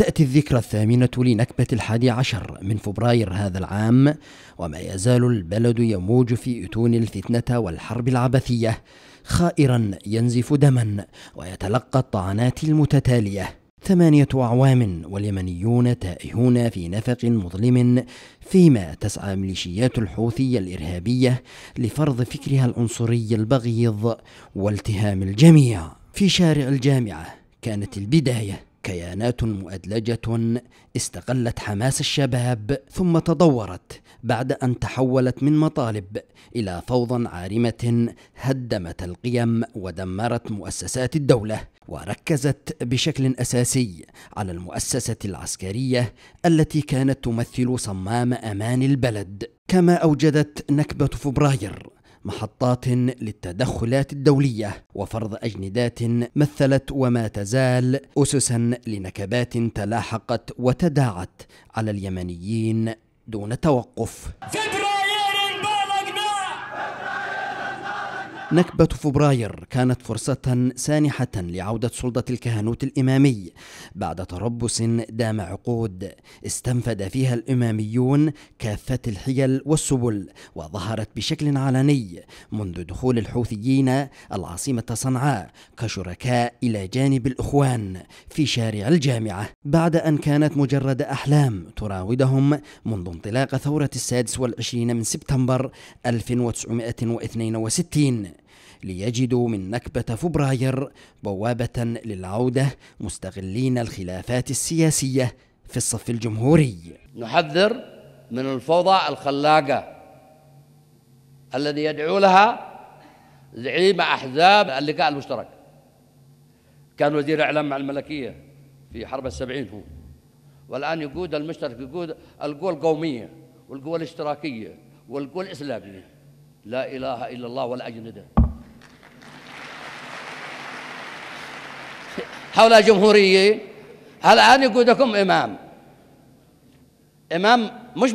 تأتي الذكرى الثامنة لنكبة الحادي عشر من فبراير هذا العام وما يزال البلد يموج في أتون الفتنة والحرب العبثية خائرا ينزف دما ويتلقى الطعنات المتتالية ثمانية أعوام واليمنيون تائهون في نفق مظلم فيما تسعى ميليشيات الحوثي الإرهابية لفرض فكرها العنصري البغيض والتهام الجميع في شارع الجامعة كانت البدايه كيانات مؤدلجه استغلت حماس الشباب ثم تدورت بعد ان تحولت من مطالب الى فوضى عارمه هدمت القيم ودمرت مؤسسات الدوله وركزت بشكل اساسي على المؤسسه العسكريه التي كانت تمثل صمام امان البلد كما اوجدت نكبه فبراير محطات للتدخلات الدوليه وفرض اجندات مثلت وما تزال اسسا لنكبات تلاحقت وتداعت على اليمنيين دون توقف نكبة فبراير كانت فرصة سانحة لعودة سلطة الكهنوت الإمامي بعد تربص دام عقود استنفد فيها الإماميون كافة الحيل والسبل وظهرت بشكل علني منذ دخول الحوثيين العاصمة صنعاء كشركاء إلى جانب الإخوان في شارع الجامعة بعد أن كانت مجرد أحلام تراودهم منذ انطلاق ثورة السادس والعشرين من سبتمبر 1962 ليجدوا من نكبة فبراير بوابة للعودة مستغلين الخلافات السياسية في الصف الجمهوري نحذر من الفوضى الخلاقة الذي يدعو لها زعيم أحزاب اللقاء المشترك كان وزير إعلام مع الملكية في حرب السبعين هو والآن يقود المشترك يقود القوى القومية والقوى الاشتراكية والقوى الإسلامية لا إله إلا الله ولا أجندة حول جمهوريين الآن يقودكم إمام إمام مش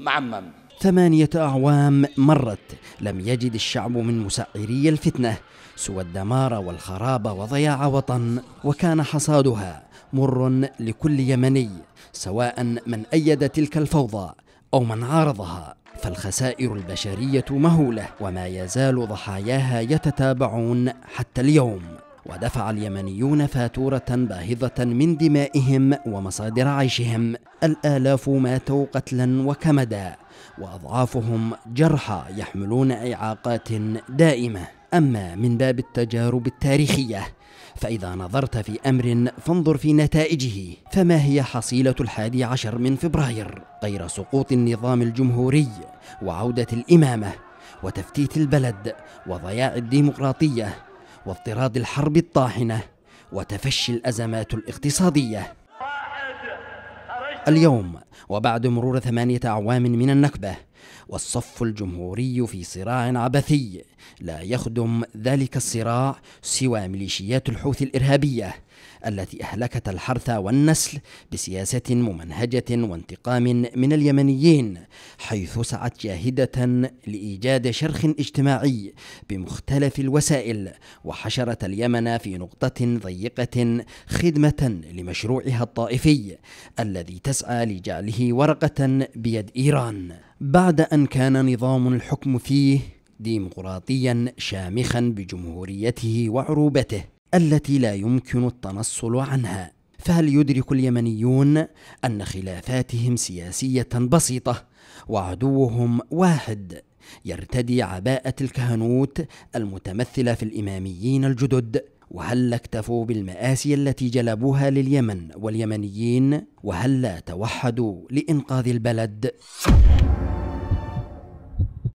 معمم ثمانية أعوام مرت لم يجد الشعب من مسعري الفتنة سوى الدمار والخراب وضياع وطن وكان حصادها مر لكل يمني سواء من أيد تلك الفوضى أو من عارضها فالخسائر البشرية مهولة وما يزال ضحاياها يتتابعون حتى اليوم ودفع اليمنيون فاتورة باهظة من دمائهم ومصادر عيشهم الآلاف ماتوا قتلا وكمدا وأضعافهم جرحى يحملون إعاقات دائمة أما من باب التجارب التاريخية فإذا نظرت في أمر فانظر في نتائجه فما هي حصيلة الحادي عشر من فبراير غير سقوط النظام الجمهوري وعودة الإمامة وتفتيت البلد وضياع الديمقراطية واضطراد الحرب الطاحنة وتفشي الأزمات الاقتصادية اليوم وبعد مرور ثمانية أعوام من النكبة والصف الجمهوري في صراع عبثي لا يخدم ذلك الصراع سوى ميليشيات الحوثي الإرهابية التي أهلكت الحرث والنسل بسياسة ممنهجة وانتقام من اليمنيين حيث سعت جاهدة لإيجاد شرخ اجتماعي بمختلف الوسائل وحشرت اليمن في نقطة ضيقة خدمة لمشروعها الطائفي الذي تسعى لجعله ورقة بيد إيران بعد أن كان نظام الحكم فيه ديمقراطيا شامخا بجمهوريته وعروبته التي لا يمكن التنصل عنها فهل يدرك اليمنيون ان خلافاتهم سياسيه بسيطه وعدوهم واحد يرتدي عباءه الكهنوت المتمثله في الاماميين الجدد وهل اكتفوا بالمآسي التي جلبوها لليمن واليمنيين وهل لا توحدوا لإنقاذ البلد؟